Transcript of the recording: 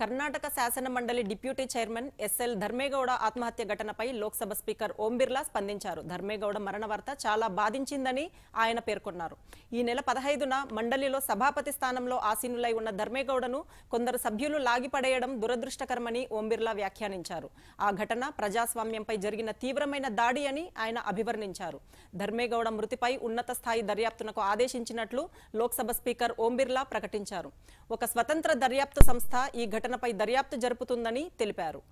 కర్ణాటక శాసన మండలి deputy chairman SL ధర్మేగౌడ ఆత్మహత్య ఘటనపై లోక్సభ స్పీకర్ ఓం బిర్లా స్పందించారు ధర్మేగౌడ మరణ వార్త చాలా బాధించిందని ఆయన పేర్కొన్నారు ఈ నెల పదహైదున మండలిలో సభాపతి స్థానంలో ఆసీనులై ఉన్న ధర్మేగౌడను కొందరు సభ్యులు లాగిపడేయడం దురదృష్టకరమని ఓం బిర్లా వ్యాఖ్యానించారు ఆ ఘటన ప్రజాస్వామ్యంపై జరిగిన తీవ్రమైన దాడి అని ఆయన అభివర్ణించారు ధర్మేగౌడ మృతిపై ఉన్నత స్థాయి దర్యాప్తునకు ఆదేశించినట్లు లోక్సభ స్పీకర్ ఓం బిర్లా ప్రకటించారు ఒక స్వతంత్ర దర్యాప్తు సంస్థ ఈ ఘటన ఘటనపై దర్యాప్తు జరుపుతుందని తెలిపారు